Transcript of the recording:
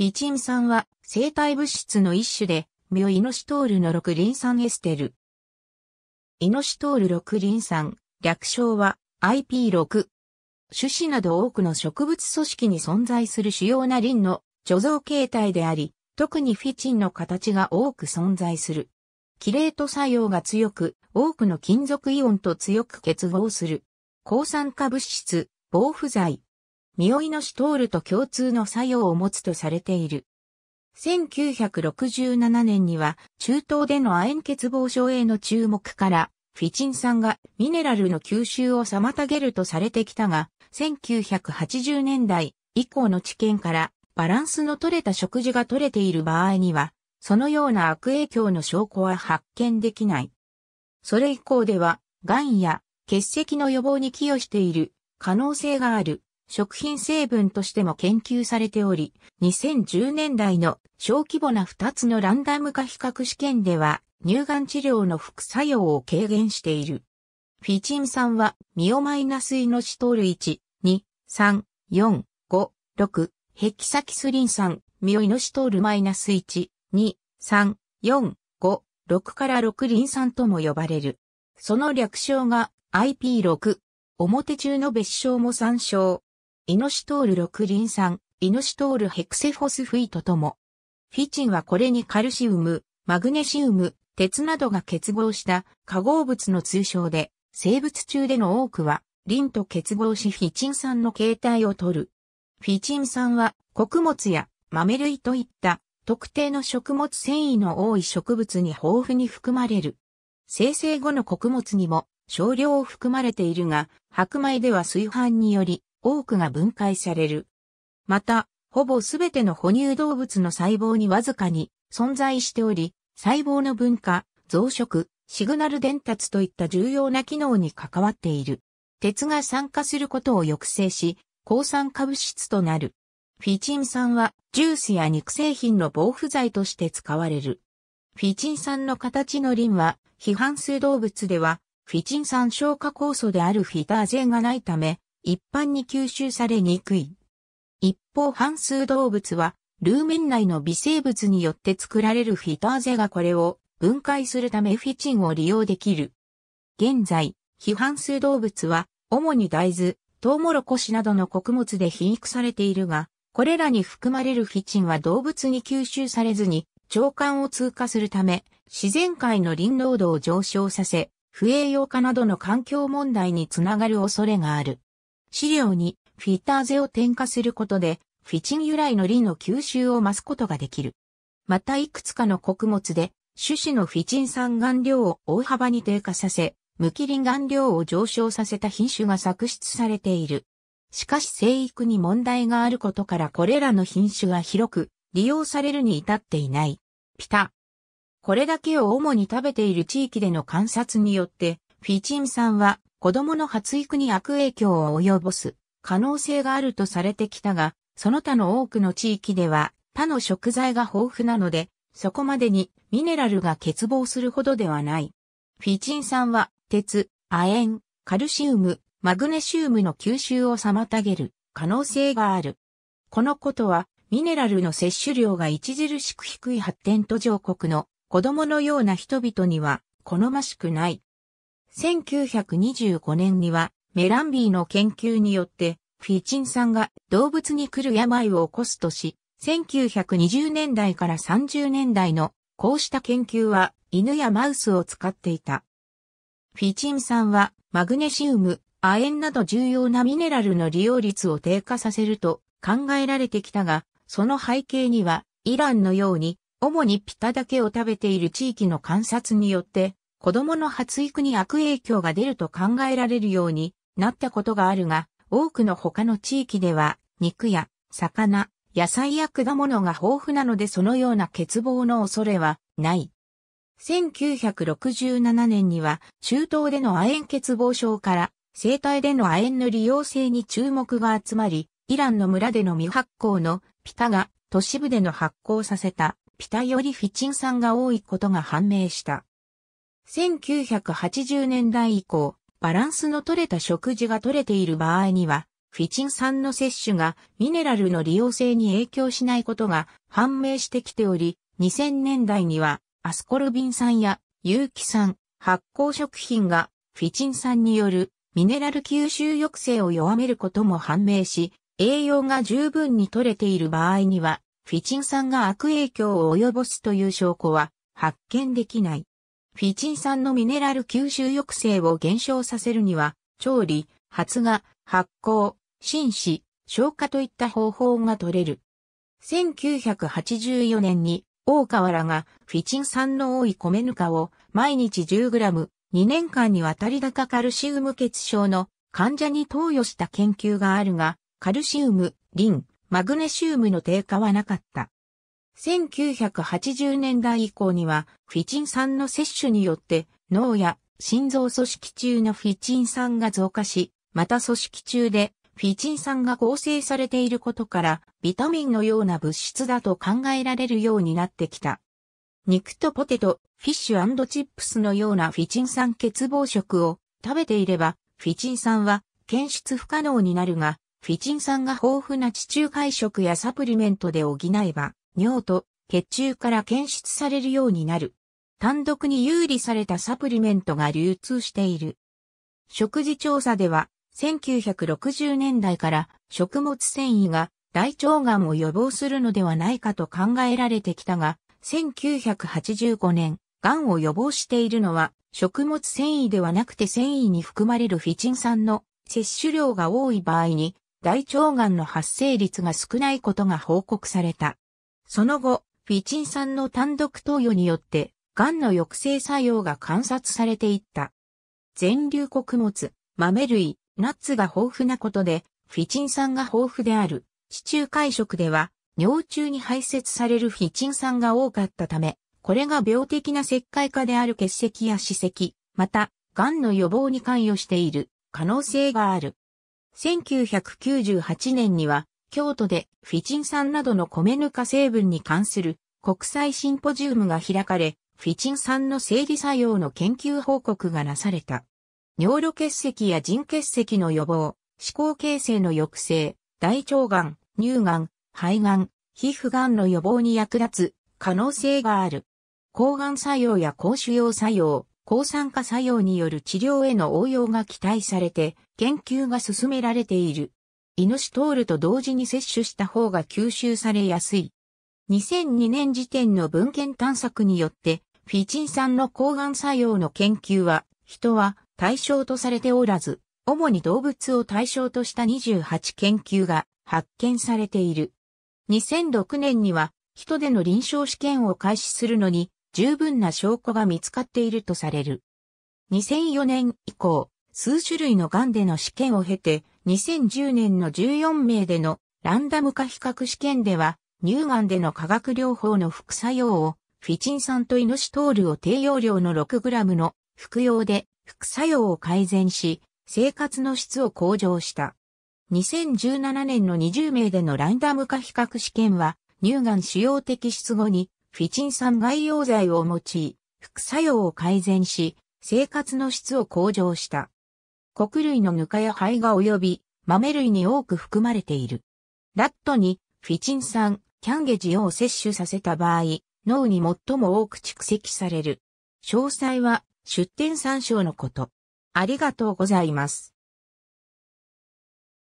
フィチン酸は生体物質の一種で、ミオイノシトールの6リン酸エステル。イノシトール6リン酸、略称は IP6。種子など多くの植物組織に存在する主要なリンの貯蔵形態であり、特にフィチンの形が多く存在する。キレート作用が強く、多くの金属イオンと強く結合する。抗酸化物質、防腐剤、匂いのしシトールと共通の作用を持つとされている。1967年には中東での亜鉛欠乏症への注目からフィチン酸がミネラルの吸収を妨げるとされてきたが、1980年代以降の知見からバランスの取れた食事が取れている場合には、そのような悪影響の証拠は発見できない。それ以降では、癌や血石の予防に寄与している可能性がある食品成分としても研究されており、2010年代の小規模な2つのランダム化比較試験では、乳がん治療の副作用を軽減している。フィチン酸は、ミオマイナスイノシトール1、2、3、4、5、6、ヘキサキスリン酸、ミオイノシトールマイナス1、2、3、4、5、6から6リン酸とも呼ばれる。その略称が IP6、表中の別称も参照。イノシトール6リン酸、イノシトールヘクセフォスフィートとも。フィチンはこれにカルシウム、マグネシウム、鉄などが結合した化合物の通称で、生物中での多くは、リンと結合しフィチン酸の形態をとる。フィチン酸は穀物や豆類といった特定の食物繊維の多い植物に豊富に含まれる。生成後の穀物にも少量を含まれているが、白米では炊飯により多くが分解される。また、ほぼすべての哺乳動物の細胞にわずかに存在しており、細胞の分化、増殖、シグナル伝達といった重要な機能に関わっている。鉄が酸化することを抑制し、抗酸化物質となる。フィチン酸はジュースや肉製品の防腐剤として使われる。フィチン酸の形のリンは、非反数動物では、フィチン酸消化酵素であるフィターゼンがないため、一般に吸収されにくい。一方半数動物は、ルーメン内の微生物によって作られるフィターゼがこれを分解するためフィチンを利用できる。現在、非半数動物は、主に大豆、トウモロコシなどの穀物で肥育されているが、これらに含まれるフィチンは動物に吸収されずに、腸管を通過するため、自然界の林濃度を上昇させ、不栄養化などの環境問題につながる恐れがある。資料にフィッターゼを添加することで、フィチン由来のリンの吸収を増すことができる。またいくつかの穀物で、種子のフィチン酸含量を大幅に低下させ、無機リン含量を上昇させた品種が作出されている。しかし生育に問題があることからこれらの品種が広く利用されるに至っていない。ピタ。これだけを主に食べている地域での観察によって、フィチン酸は子供の発育に悪影響を及ぼす可能性があるとされてきたが、その他の多くの地域では他の食材が豊富なので、そこまでにミネラルが欠乏するほどではない。フィチン酸は鉄、亜鉛、カルシウム、マグネシウムの吸収を妨げる可能性がある。このことはミネラルの摂取量が著しく低い発展途上国の子供のような人々には好ましくない。1925年にはメランビーの研究によってフィチン酸が動物に来る病を起こすとし、1920年代から30年代のこうした研究は犬やマウスを使っていた。フィチン酸はマグネシウム、亜鉛など重要なミネラルの利用率を低下させると考えられてきたが、その背景にはイランのように主にピタだけを食べている地域の観察によって子供の発育に悪影響が出ると考えられるようになったことがあるが、多くの他の地域では、肉や魚、野菜や果物が豊富なのでそのような欠乏の恐れはない。1967年には中東での亜鉛欠乏症から生体での亜鉛の利用性に注目が集まり、イランの村での未発酵のピタが都市部での発酵させたピタよりフィチン酸が多いことが判明した。1980年代以降、バランスの取れた食事が取れている場合には、フィチン酸の摂取がミネラルの利用性に影響しないことが判明してきており、2000年代にはアスコルビン酸や有機酸、発酵食品がフィチン酸によるミネラル吸収抑制を弱めることも判明し、栄養が十分に取れている場合には、フィチン酸が悪影響を及ぼすという証拠は発見できない。フィチン酸のミネラル吸収抑制を減少させるには、調理、発芽、発酵、浸死、消化といった方法が取れる。1984年に大河原がフィチン酸の多い米ぬかを毎日 10g、2年間にわたり高カルシウム欠症の患者に投与した研究があるが、カルシウム、リン、マグネシウムの低下はなかった。1980年代以降には、フィチン酸の摂取によって、脳や心臓組織中のフィチン酸が増加し、また組織中でフィチン酸が合成されていることから、ビタミンのような物質だと考えられるようになってきた。肉とポテト、フィッシュチップスのようなフィチン酸欠乏食を食べていれば、フィチン酸は検出不可能になるが、フィチン酸が豊富な地中海食やサプリメントで補えば、尿と血中から検出されるようになる。単独に有利されたサプリメントが流通している。食事調査では、1960年代から食物繊維が大腸がんを予防するのではないかと考えられてきたが、1985年、がんを予防しているのは食物繊維ではなくて繊維に含まれるフィチン酸の摂取量が多い場合に大腸がんの発生率が少ないことが報告された。その後、フィチン酸の単独投与によって、癌の抑制作用が観察されていった。全粒穀物、豆類、ナッツが豊富なことで、フィチン酸が豊富である、地中海食では、尿中に排泄されるフィチン酸が多かったため、これが病的な石灰化である結石や歯石、また、癌の予防に関与している可能性がある。1998年には、京都でフィチン酸などの米ぬか成分に関する国際シンポジウムが開かれ、フィチン酸の生理作用の研究報告がなされた。尿路結石や腎結石の予防、思考形成の抑制、大腸がん、乳がん、肺がん、皮膚がんの予防に役立つ可能性がある。抗がん作用や抗腫瘍作用、抗酸化作用による治療への応用が期待されて研究が進められている。イノシトールと同時に摂取した方が吸収されやすい。2002年時点の文献探索によって、フィチン酸の抗がん作用の研究は、人は対象とされておらず、主に動物を対象とした28研究が発見されている。2006年には、人での臨床試験を開始するのに、十分な証拠が見つかっているとされる。2004年以降、数種類の癌での試験を経て、2010年の14名でのランダム化比較試験では、乳がんでの化学療法の副作用を、フィチン酸とイノシトールを低用量の 6g の服用で副作用を改善し、生活の質を向上した。2017年の20名でのランダム化比較試験は、乳がん主要的質後に、フィチン酸外用剤を用い、副作用を改善し、生活の質を向上した。穀類のぬかや灰が及び、豆類に多く含まれている。ラットにフィチン酸、キャンゲジを摂取させた場合、脳に最も多く蓄積される。詳細は出典参照のこと。ありがとうございます。